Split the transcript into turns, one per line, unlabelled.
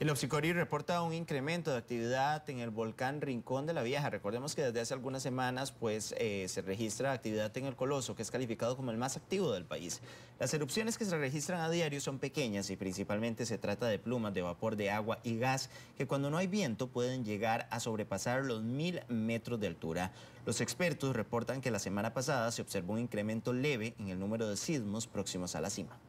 El Opsicori reporta un incremento de actividad en el volcán Rincón de la Vieja. Recordemos que desde hace algunas semanas pues, eh, se registra actividad en el Coloso, que es calificado como el más activo del país. Las erupciones que se registran a diario son pequeñas y principalmente se trata de plumas de vapor de agua y gas que cuando no hay viento pueden llegar a sobrepasar los mil metros de altura. Los expertos reportan que la semana pasada se observó un incremento leve en el número de sismos próximos a la cima.